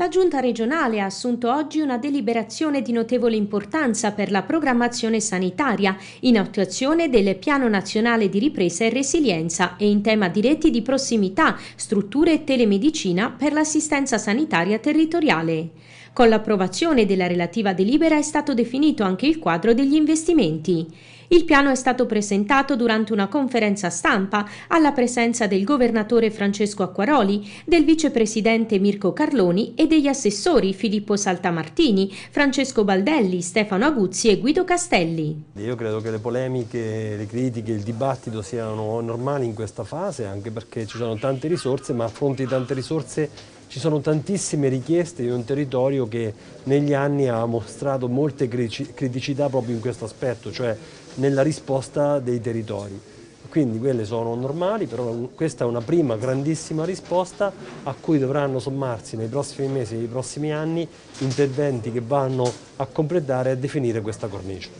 La Giunta regionale ha assunto oggi una deliberazione di notevole importanza per la programmazione sanitaria in attuazione del Piano Nazionale di Ripresa e Resilienza e in tema di reti di prossimità, strutture e telemedicina per l'assistenza sanitaria territoriale. Con l'approvazione della relativa delibera è stato definito anche il quadro degli investimenti. Il piano è stato presentato durante una conferenza stampa alla presenza del governatore Francesco Acquaroli, del vicepresidente Mirko Carloni e degli assessori Filippo Saltamartini, Francesco Baldelli, Stefano Aguzzi e Guido Castelli. Io credo che le polemiche, le critiche, il dibattito siano normali in questa fase, anche perché ci sono tante risorse, ma a fronte di tante risorse ci sono tantissime richieste di un territorio che negli anni ha mostrato molte criticità proprio in questo aspetto, cioè nella risposta dei territori quindi quelle sono normali, però questa è una prima grandissima risposta a cui dovranno sommarsi nei prossimi mesi, nei prossimi anni interventi che vanno a completare e a definire questa cornice.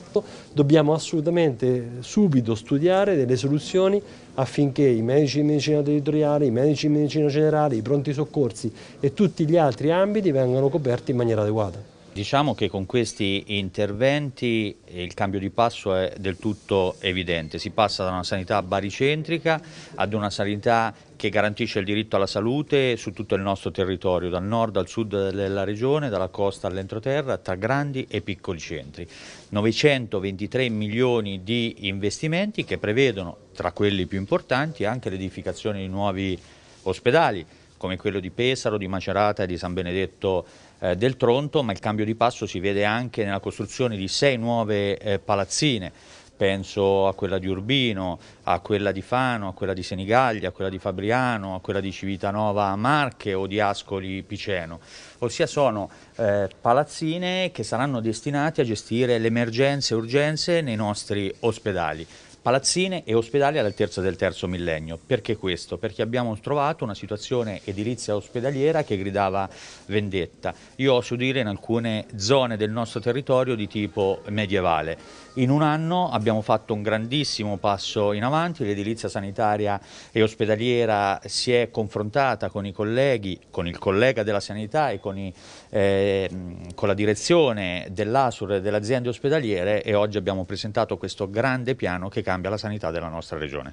Dobbiamo assolutamente subito studiare delle soluzioni affinché i medici di medicina territoriale, i medici di medicina generale, i pronti soccorsi e tutti gli altri ambiti vengano coperti in maniera adeguata. Diciamo che con questi interventi eh, il cambio di passo è del tutto evidente, si passa da una sanità baricentrica ad una sanità che garantisce il diritto alla salute su tutto il nostro territorio, dal nord al sud della regione, dalla costa all'entroterra, tra grandi e piccoli centri. 923 milioni di investimenti che prevedono, tra quelli più importanti, anche l'edificazione di nuovi ospedali, come quello di Pesaro, di Macerata e di San Benedetto eh, del Tronto, ma il cambio di passo si vede anche nella costruzione di sei nuove eh, palazzine, penso a quella di Urbino, a quella di Fano, a quella di Senigallia, a quella di Fabriano, a quella di Civitanova Marche o di Ascoli Piceno. Ossia sono eh, palazzine che saranno destinate a gestire le emergenze e urgenze nei nostri ospedali palazzine e ospedali all'altezza del terzo millennio. Perché questo? Perché abbiamo trovato una situazione edilizia ospedaliera che gridava vendetta. Io oso dire in alcune zone del nostro territorio di tipo medievale. In un anno abbiamo fatto un grandissimo passo in avanti, l'edilizia sanitaria e ospedaliera si è confrontata con i colleghi, con il collega della sanità e con, i, eh, con la direzione dell'ASUR e delle aziende ospedaliere e oggi abbiamo presentato questo grande piano che cambia la sanità della nostra regione.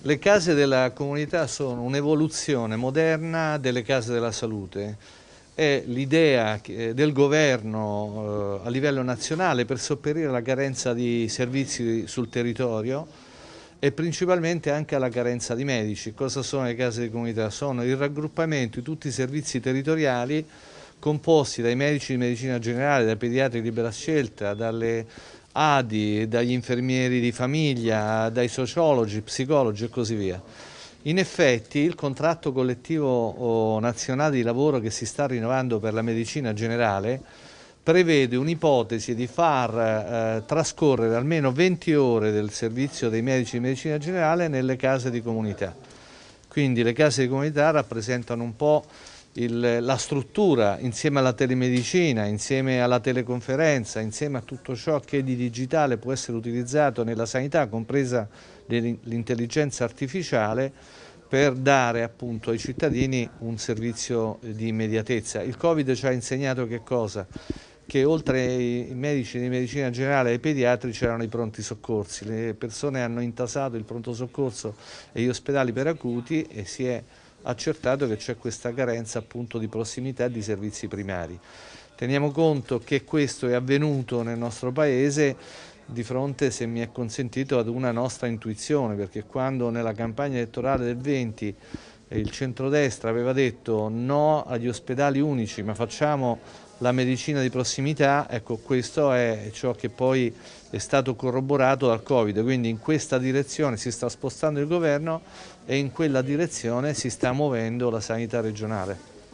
Le case della comunità sono un'evoluzione moderna delle case della salute. È l'idea eh, del governo eh, a livello nazionale per sopperire alla carenza di servizi sul territorio e principalmente anche alla carenza di medici. Cosa sono le case di comunità? Sono il raggruppamento di tutti i servizi territoriali composti dai medici di medicina generale, dai pediatri di libera scelta, dalle ADI, ah, dagli infermieri di famiglia, dai sociologi, psicologi e così via. In effetti il contratto collettivo nazionale di lavoro che si sta rinnovando per la medicina generale prevede un'ipotesi di far eh, trascorrere almeno 20 ore del servizio dei medici di medicina generale nelle case di comunità. Quindi le case di comunità rappresentano un po' il, la struttura insieme alla telemedicina, insieme alla teleconferenza, insieme a tutto ciò che di digitale può essere utilizzato nella sanità, compresa l'intelligenza artificiale, per dare appunto ai cittadini un servizio di immediatezza. Il Covid ci ha insegnato che cosa? Che oltre ai medici di medicina generale e ai pediatri c'erano i pronti soccorsi, le persone hanno intasato il pronto soccorso e gli ospedali per acuti e si è accertato che c'è questa carenza appunto di prossimità di servizi primari. Teniamo conto che questo è avvenuto nel nostro paese di fronte, se mi è consentito, ad una nostra intuizione, perché quando nella campagna elettorale del 20 il centrodestra aveva detto no agli ospedali unici, ma facciamo la medicina di prossimità, ecco questo è ciò che poi è stato corroborato dal Covid, quindi in questa direzione si sta spostando il governo e in quella direzione si sta muovendo la sanità regionale.